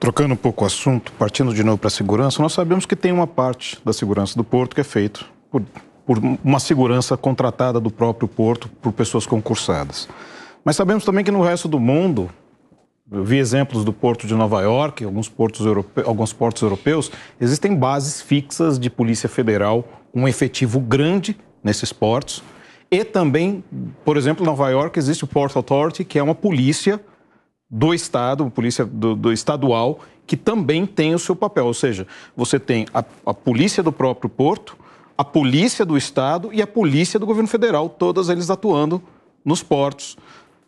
Trocando um pouco o assunto, partindo de novo para a segurança, nós sabemos que tem uma parte da segurança do porto que é feita por, por, uma segurança contratada do próprio porto por pessoas concursadas. Mas sabemos também que no resto do mundo, eu vi exemplos do porto de Nova York, alguns portos, europe, alguns portos europeus, existem bases fixas de polícia federal, um efetivo grande nesses portos. E também, por exemplo, em Nova York existe o Port Authority, que é uma polícia do Estado, polícia do, do, estadual, que também tem o seu papel. Ou seja, você tem a, a, polícia do próprio porto, a polícia do Estado e a polícia do governo federal, todas eles atuando nos portos.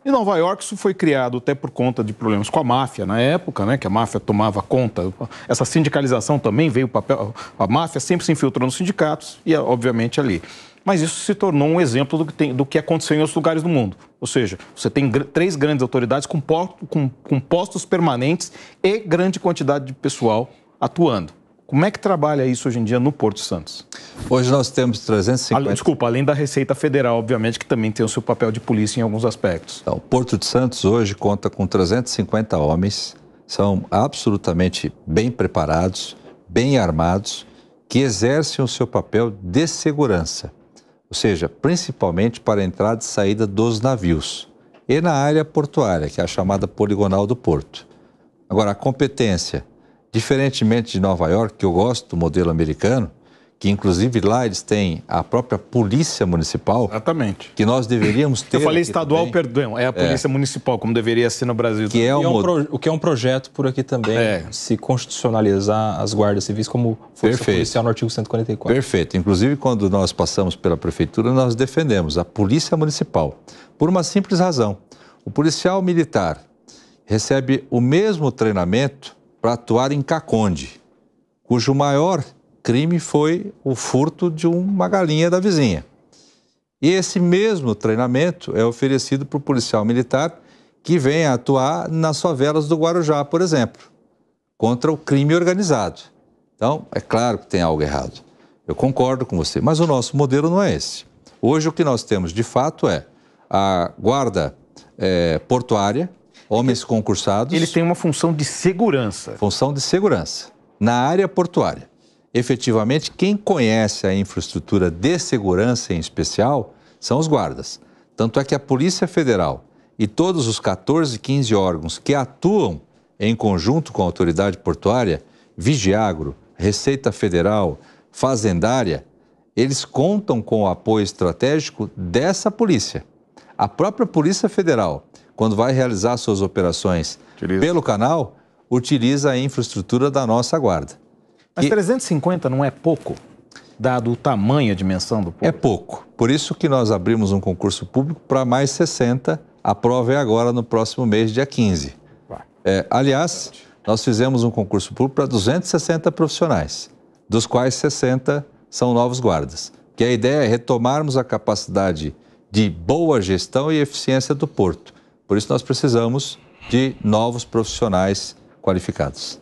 Em Nova York, isso foi criado até por conta de problemas com a máfia na época, né, que a máfia tomava conta. Essa sindicalização também veio o papel. A máfia sempre se infiltrou nos sindicatos e, obviamente, ali. Mas isso se tornou um exemplo do que, tem, do que aconteceu em outros lugares do mundo. Ou seja, você tem gr três grandes autoridades com, com, com postos permanentes e grande quantidade de pessoal atuando. Como é que trabalha isso hoje em dia no Porto Santos? Hoje nós temos 350. Ah, desculpa, além da Receita Federal, obviamente, que também tem o seu papel de polícia em alguns aspectos. Então, o Porto de Santos hoje conta com 350 homens, são absolutamente bem preparados, bem armados, que exercem o seu papel de segurança ou seja, principalmente para entrada e saída dos navios, e na área portuária, que é a chamada poligonal do porto. Agora, a competência, diferentemente de Nova York, que eu gosto do modelo americano, que inclusive lá eles têm a própria polícia municipal. Exatamente. Que nós deveríamos ter. Eu falei estadual, também. perdão, é a é. polícia é. municipal, como deveria ser no Brasil. Que é um... É um pro... O que é um projeto por aqui também, é. se constitucionalizar as guardas civis como força Perfeito. policial no artigo 144. Perfeito. Inclusive, quando nós passamos pela prefeitura, nós defendemos a polícia municipal, por uma simples razão. O policial militar recebe o mesmo treinamento para atuar em Caconde, cujo maior crime foi o furto de uma galinha da vizinha. E esse mesmo treinamento é oferecido para o policial militar que vem atuar nas favelas do Guarujá, por exemplo, contra o crime organizado. Então, é claro que tem algo errado. Eu concordo com você, mas o nosso modelo não é esse. Hoje o que nós temos de fato é a guarda é, portuária, homens concursados. Ele tem uma função de segurança. Função de segurança na área portuária efetivamente, quem conhece a infraestrutura de segurança em especial são os guardas. Tanto é que a Polícia Federal e todos os 14, 15 órgãos que atuam em conjunto com a autoridade portuária, Vigiagro, Receita Federal, Fazendária, eles contam com o apoio estratégico dessa polícia. A própria Polícia Federal, quando vai realizar suas operações utiliza. pelo canal, utiliza a infraestrutura da nossa guarda. Mas e... 350 não é pouco, dado o tamanho e a dimensão do porto. É pouco. Por isso que nós abrimos um concurso público para mais 60. A prova é agora, no próximo mês, dia 15. É, aliás, nós fizemos um concurso público para 260 profissionais, dos quais 60 são novos guardas. Que a ideia é retomarmos a capacidade de boa gestão e eficiência do porto. Por isso, nós precisamos de novos profissionais qualificados.